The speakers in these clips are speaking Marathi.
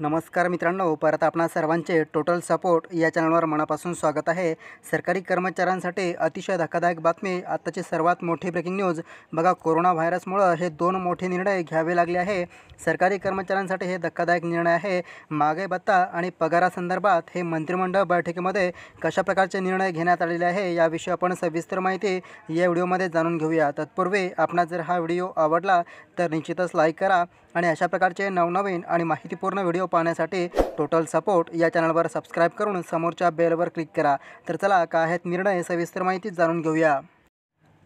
नमस्कार मित्रांनो परत आपणा सर्वांचे टोटल सपोर्ट या चॅनलवर मनापासून स्वागत आहे सरकारी कर्मचाऱ्यांसाठी अतिशय धक्कादायक बातमी आत्ताची सर्वात मोठी ब्रेकिंग न्यूज बघा कोरोना व्हायरसमुळं हे दोन मोठे निर्णय घ्यावे लागले आहे सरकारी कर्मचाऱ्यांसाठी हे धक्कादायक निर्णय आहे मागे भत्ता आणि पगारासंदर्भात हे मंत्रिमंडळ बैठकीमध्ये कशा प्रकारचे निर्णय घेण्यात आलेले आहे याविषयी आपण सविस्तर माहिती या व्हिडिओमध्ये जाणून घेऊया तत्पूर्वी आपणा जर हा व्हिडिओ आवडला तर निश्चितच लाईक करा आणि अशा प्रकारचे नवनवीन आणि माहितीपूर्ण व्हिडिओ पाहण्यासाठी टोटल सपोर्ट या चॅनलवर सबस्क्राईब करून समोरच्या बेलवर क्लिक करा तर चला काय आहेत निर्णय सविस्तर माहिती जाणून घेऊया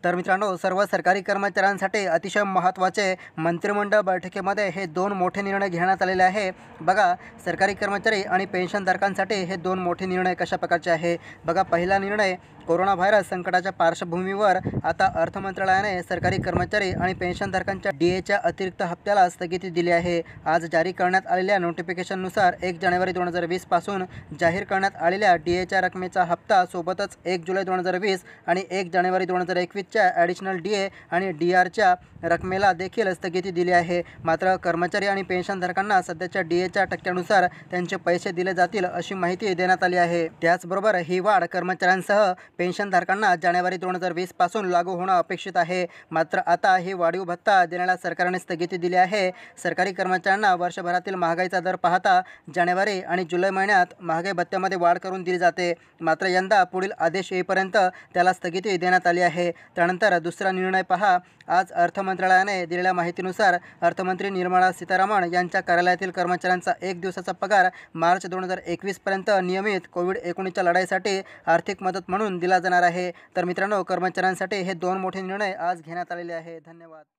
तर मित्रांनो सर्व सरकारी कर्मचाऱ्यांसाठी अतिशय महत्त्वाचे मंत्रिमंडळ बैठकीमध्ये हे दोन मोठे निर्णय घेण्यात आलेले आहे बघा सरकारी कर्मचारी आणि पेन्शनधारकांसाठी हे दोन मोठे निर्णय कशा प्रकारचे आहे बघा पहिला निर्णय कोरोना व्हायरस संकटाच्या पार्श्वभूमीवर आता अर्थ मंत्रालयाने सरकारी कर्मचारी आणि पेन्शनधारकांच्या डी एच्या अतिरिक्त हप्त्याला स्थगिती दिली आहे आज जारी करण्यात आलेल्या नोटिफिकेशननुसार एक जानेवारी दोन हजार वीसपासून जाहीर करण्यात आलेल्या डी एच्या रकमेचा हप्ता सोबतच एक जुलै दोन हजार वीस आणि एक जानेवारी दोन हजार एकवीसच्या ॲडिशनल डी ए आणि डी आरच्या रकमेला देखील स्थगिती दिली आहे मात्र कर्मचारी आणि पेन्शनधारकांना सध्याच्या डी एच्या टक्क्यानुसार त्यांचे पैसे दिले जातील अशी माहिती देण्यात आली आहे त्याचबरोबर ही वाढ कर्मचाऱ्यांसह पेन्शनधारकांना जानेवारी दोन हजार वीसपासून लागू होणं अपेक्षित आहे मात्र आता हे वाढीव भत्ता देण्याला सरकारने स्थगिती दिली आहे सरकारी कर्मचाऱ्यांना वर्षभरातील महागाईचा दर पाहता जानेवारी आणि जुलै महिन्यात महागाई भत्त्यामध्ये वाढ करून दिली जाते मात्र यंदा पुढील आदेश येईपर्यंत त्याला स्थगिती देण्यात आली आहे त्यानंतर दुसरा निर्णय पहा आज अर्थ मंत्रालयाने दिलेल्या माहितीनुसार अर्थमंत्री निर्मला सीतारामन यांच्या कार्यालयातील कर्मचाऱ्यांचा एक दिवसाचा पगार मार्च दोन हजार एकवीसपर्यंत नियमित कोविड एकोणीसच्या लढाईसाठी आर्थिक मदत म्हणून दिला जाणार आहे तर मित्रांनो कर्मचाऱ्यांसाठी हे दोन मोठे निर्णय आज घेण्यात आलेले आहे धन्यवाद